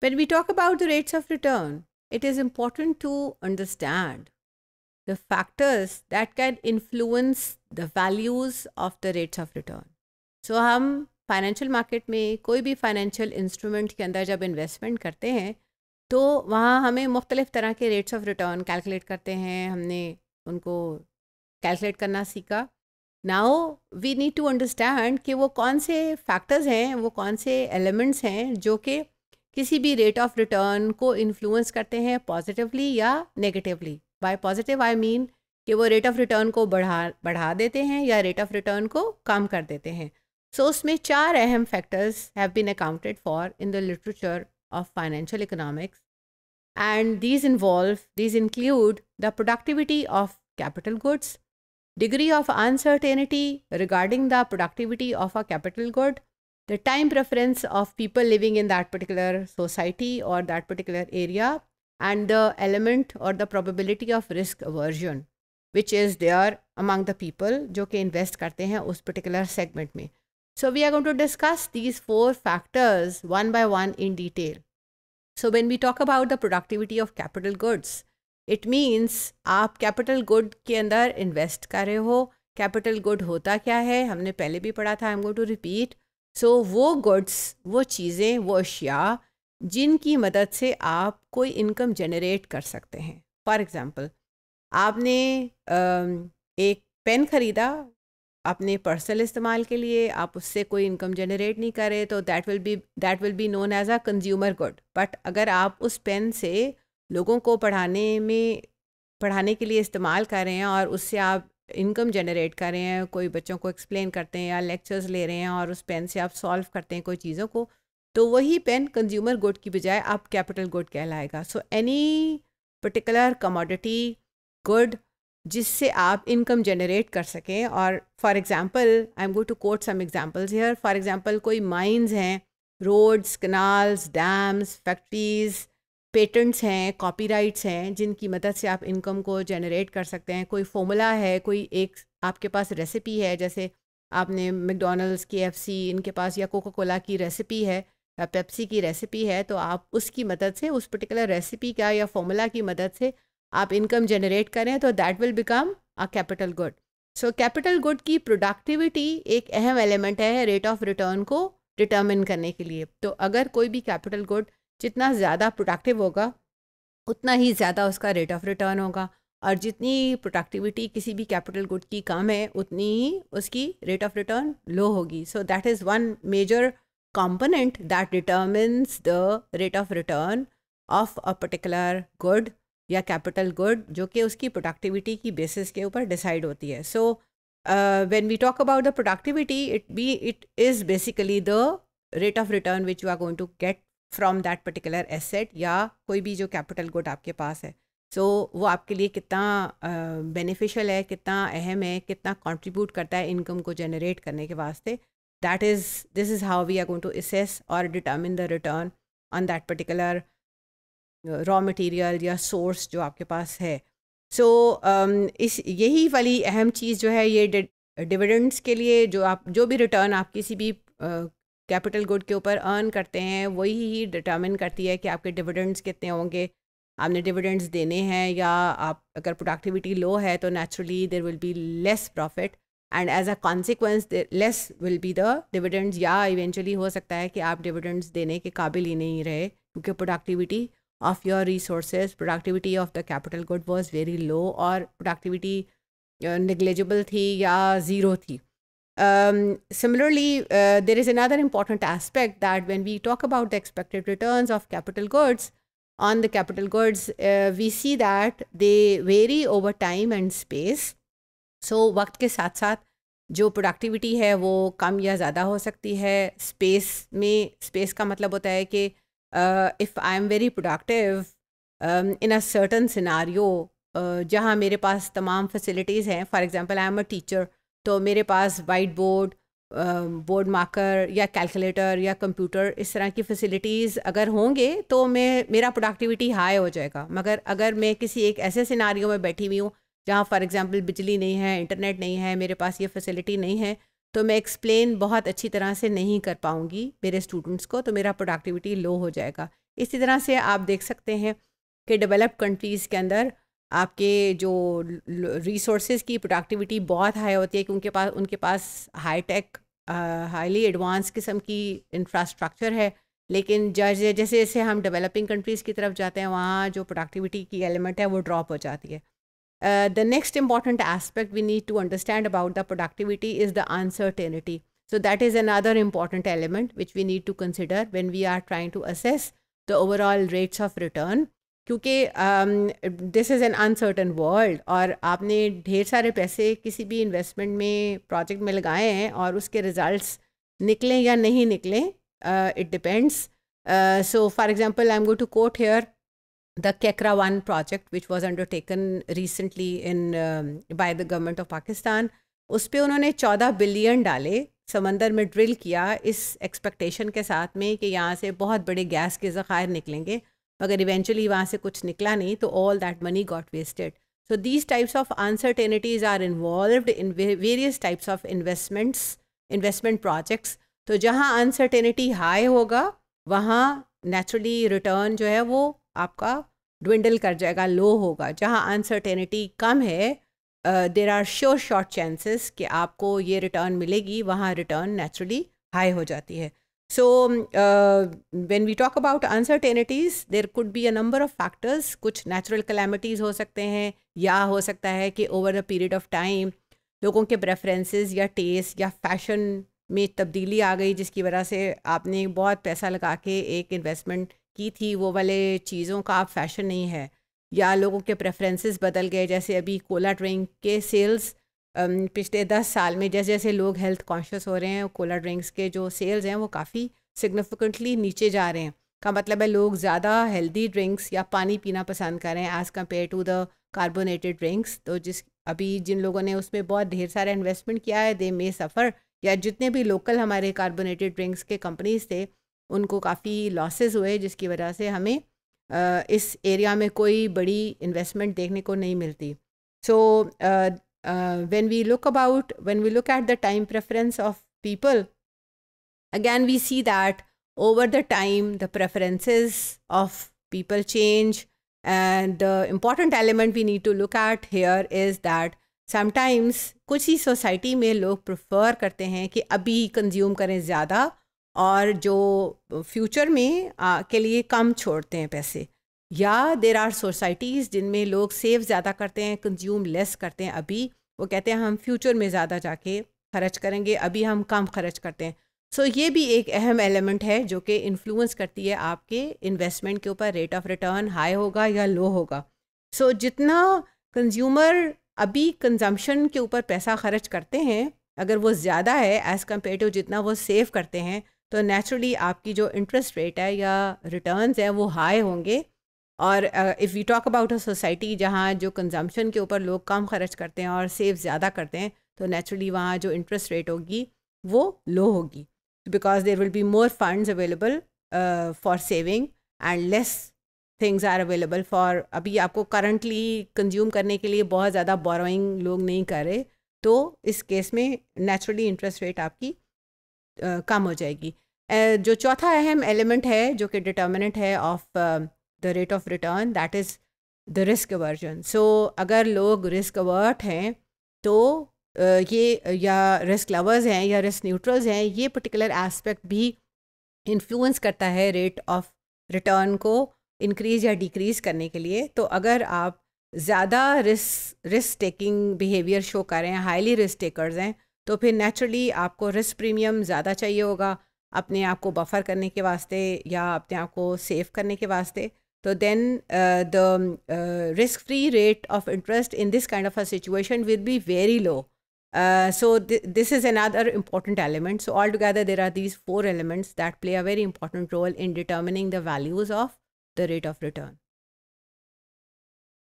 When we talk about the rates of return, it is important to understand the factors that can influence the values of the rates of return. So हम financial market में कोई भी financial instrument के अंदर जब investment करते हैं तो वहाँ हमें मुख्तलिफ़ तरह के रेट्स ऑफ रिटर्न कैलकुलेट करते हैं हमने उनको कैलकुलेट करना सीखा now we need to understand कि वो कौन से फैक्टर्स हैं वो कौन से एलिमेंट्स हैं जो कि किसी भी रेट ऑफ रिटर्न को इन्फ्लुएंस करते हैं पॉजिटिवली या negatively by positive I mean कि वो रेट ऑफ रिटर्न को बढ़ा बढ़ा देते हैं या रेट ऑफ रिटर्न को कम कर देते हैं सो so, उसमें चार अहम factors have been accounted for in the literature of financial economics and these involve these include the productivity of capital goods degree of uncertainty regarding the productivity of a capital good the time preference of people living in that particular society or that particular area and the element or the probability of risk aversion which is there among the people जो invest करते हैं particular segment में so we are going to discuss these four factors one by one in detail so when we talk about the productivity of capital goods it means आप capital good के अंदर invest कर हो capital good होता क्या है हमने पहले भी पढ़ा था I'm going to repeat. So so, वो गुड्स वो चीज़ें वो अशिया जिनकी मदद से आप कोई इनकम जनरेट कर सकते हैं फॉर एग्ज़ाम्पल आपने एक पेन ख़रीदा अपने पर्सनल इस्तेमाल के लिए आप उससे कोई इनकम जनरेट नहीं करें तो that will be that will be known as a consumer good but अगर आप उस पेन से लोगों को पढ़ाने में पढ़ाने के लिए इस्तेमाल कर रहे हैं और उससे आप इनकम जनरेट कर रहे हैं कोई बच्चों को एक्सप्लेन करते हैं या लेक्चर्स ले रहे हैं और उस पेन से आप सॉल्व करते हैं कोई चीज़ों को तो वही पेन कंज्यूमर गुड की बजाय आप कैपिटल गुड कहलाएगा so any particular commodity good जिससे आप इनकम जनरेट कर सकें और for example I am go to quote some examples here for example कोई माइंस हैं roads canals dams factories patents हैं कॉपीराइट्स हैं जिनकी मदद से आप इनकम को जनरेट कर सकते हैं कोई फॉर्मूला है कोई एक आपके पास रेसिपी है जैसे आपने मैकडोनल्ड्स के एफ सी इनके पास या कोका कोला की रेसिपी है या पेप्सी की रेसिपी है तो आप उसकी मदद से उस पर्टिकुलर रेसिपी का या फॉर्मूला की मदद से आप इनकम जनरेट करें तो that will become a capital good so capital good की प्रोडक्टिविटी एक अहम एलिमेंट है रेट ऑफ रिटर्न को डिटर्मिन करने के लिए तो अगर कोई भी कैपिटल गुड जितना ज़्यादा प्रोडक्टिव होगा उतना ही ज़्यादा उसका रेट ऑफ रिटर्न होगा और जितनी प्रोडक्टिविटी किसी भी कैपिटल गुड की कम है उतनी ही उसकी रेट ऑफ रिटर्न लो होगी so that is one major component that determines the rate of return of a particular good या कैपिटल गुड जो कि उसकी प्रोडक्टिविटी की बेसिस के ऊपर डिसाइड होती है so when we talk about the productivity it be it is basically the rate of return which you are going to get from that particular asset या कोई भी जो कैपिटल गुड आपके पास है सो so, वो आपके लिए कितना बेनिफिशियल uh, है कितना अहम है कितना कंट्रीब्यूट करता है इनकम को जनरेट करने के वास्ते that is this is how we are going to assess और determine the return on that particular raw material या सोर्स जो आपके पास है सो so, um, इस यही वाली अहम चीज़ जो है ये डिविडेंड्स के लिए जो आप जो भी रिटर्न आप किसी भी uh, कैपिटल गुड के ऊपर अर्न करते हैं वही ही डिटर्मिन करती है कि आपके डिविडेंड्स कितने होंगे आपने डिविडेंड्स देने हैं या आप अगर प्रोडक्टिविटी लो है तो naturally there will be less profit and as a consequence less will be the dividends या इवेंचुअली हो सकता है कि आप डिविडेंड्स देने के काबिल ही नहीं रहे क्योंकि productivity of your resources productivity of the capital good was very low और प्रोडक्टिविटी निगलेजिबल थी या ज़ीरो थी Um, similarly, uh, there is another important aspect that when we talk about the expected returns of capital goods, on the capital goods, uh, we see that they vary over time and space. so, वक्त के साथ साथ जो productivity है वो कम या ज़्यादा हो सकती है Space में space का मतलब होता है कि if I am very productive in a certain scenario जहाँ मेरे पास तमाम facilities हैं For example, I am a teacher. तो मेरे पास वाइट बोर्ड बोर्ड मार्कर या कैलकुलेटर या कंप्यूटर इस तरह की फैसिलिटीज़ अगर होंगे तो मैं मेरा प्रोडक्टिविटी हाई हो जाएगा मगर अगर मैं किसी एक ऐसे सिनारी में बैठी हुई हूँ जहाँ फॉर एग्ज़ाम्पल बिजली नहीं है इंटरनेट नहीं है मेरे पास ये फैसिलिटी नहीं है तो मैं एक्सप्लेन बहुत अच्छी तरह से नहीं कर पाऊँगी मेरे स्टूडेंट्स को तो मेरा प्रोडक्टिविटी लो हो जाएगा इसी तरह से आप देख सकते हैं कि डेवलप कंट्रीज़ के अंदर आपके जो रिसोर्सेज की प्रोडक्टिविटी बहुत हाई होती है कि उनके पास उनके पास हाई टेक हाईली एडवांस किस्म की इंफ्रास्ट्रक्चर है लेकिन जैसे जैसे जैसे हम डेवलपिंग कंट्रीज़ की तरफ जाते हैं वहाँ जो प्रोडक्टिविटी की एलिमेंट है वो ड्रॉप हो जाती है the next important aspect we need to understand about the productivity is the uncertainty so that is another important element which we need to consider when we are trying to assess the overall rates of return क्योंकि this is an uncertain world और आपने ढेर सारे पैसे किसी भी investment में project में लगाए हैं और उसके रिज़ल्ट निकलें या नहीं निकलें it depends so for example I am go to quote here the कैकरा one project which was undertaken recently in by the government of Pakistan उस पर उन्होंने चौदह बिलियन डाले समंदर में ड्रिल किया इस एक्सपेक्टेशन के साथ में कि यहाँ से बहुत बड़े गैस के ज़ख़ायर निकलेंगे मगर इवेंचुअली वहाँ से कुछ निकला नहीं तो all that money got wasted so these types of uncertainties are involve in various types of investments investment projects तो जहाँ अनसर्टेनिटी हाई होगा वहाँ नेचुरली रिटर्न जो है वो आपका ड्विंडल कर जाएगा लो होगा जहाँ अनसर्टेनिटी कम है there are sure short chances कि आपको ये रिटर्न मिलेगी वहाँ रिटर्न नेचुरली हाई हो जाती है So, uh, when we talk about uncertainties, there could be a number of factors. कुछ natural calamities हो सकते हैं या हो सकता है कि over a period of time लोगों के preferences या taste या fashion में तब्दीली आ गई जिसकी वजह से आपने बहुत पैसा लगा के एक इन्वेस्टमेंट की थी वो वाले चीज़ों का अब फैशन नहीं है या लोगों के प्रेफरेंसेस बदल गए जैसे अभी कोला ड्रिंक के सेल्स पिछले दस साल में जैसे जैसे लोग हेल्थ कॉन्शियस हो रहे हैं कोला ड्रिंक्स के जो सेल्स हैं वो काफ़ी सिग्निफिकेंटली नीचे जा रहे हैं का मतलब है लोग ज़्यादा हेल्दी ड्रिंक्स या पानी पीना पसंद कर रहे हैं as compare to the carbonated drinks तो जिस अभी जिन लोगों ने उसमें बहुत ढेर सारा इन्वेस्टमेंट किया है दे मे सफ़र या जितने भी लोकल हमारे कार्बोनेटेड ड्रिंक्स के कंपनीज थे उनको काफ़ी लॉसेस हुए जिसकी वजह से हमें इस एरिया में कोई बड़ी इन्वेस्टमेंट देखने को नहीं मिलती सो so, uh, when we look about when we look at the time preference of people again we see that over the time the preferences of people change and the important element we need to look at here is that sometimes kuch hi society mein log prefer karte hain ki abhi consume kare zyada और जो future में आ, के लिए कम छोड़ते हैं पैसे या there are societies जिनमें लोग सेव ज़्यादा करते हैं कंज्यूम लेस करते हैं अभी वो कहते हैं हम फ्यूचर में ज़्यादा जाके खर्च करेंगे अभी हम कम खर्च करते हैं सो so, ये भी एक अहम एलिमेंट है जो कि इन्फ्लुएंस करती है आपके इन्वेस्टमेंट के ऊपर रेट ऑफ रिटर्न हाई होगा या लो होगा सो so, जितना कंज्यूमर अभी कंजम्पशन के ऊपर पैसा खर्च करते हैं अगर वो ज़्यादा है एज़ कम्पेयर टू जितना वो सेव करते हैं तो नेचुरली आपकी जो इंटरेस्ट रेट है या रिटर्न्स हैं वो हाई होंगे और if you talk about a society जहाँ जो कंजम्पशन के ऊपर लोग कम खर्च करते हैं और सेव ज़्यादा करते हैं तो नेचुरली वहाँ जो इंटरेस्ट रेट होगी वो लो होगी because there will be more funds available for saving and less things are available for अभी आपको करंटली कंज्यूम करने के लिए बहुत ज़्यादा बोरोइंग लोग नहीं कर रहे तो इस केस में नेचुरली इंटरेस्ट रेट आपकी uh, कम हो जाएगी uh, जो चौथा अहम एलिमेंट है जो कि डिटर्मिनेंट है of the rate of return that is the risk aversion so अगर लोग रिस्क अवर्ट हैं तो ये या रिस्क लवर्स हैं या रिस्क न्यूट्रल्स हैं ये पर्टिकुलर एस्पेक्ट भी इन्फ्लुएंस करता है रेट ऑफ रिटर्न को इंक्रीज या डिक्रीज करने के लिए तो अगर आप ज़्यादा risk risk taking behaviour show करें हाईली रिस्क टेकर्स हैं तो फिर नेचुरली आपको रिस्क प्रीमियम ज़्यादा चाहिए होगा अपने आप को बफर करने के वास्ते या अपने आप को सेफ करने के वास्ते So then uh, the um, uh, risk-free rate of interest in this kind of a situation will be very low. Uh, so th this is another important element. So altogether, there are these four elements that play a very important role in determining the values of the rate of return.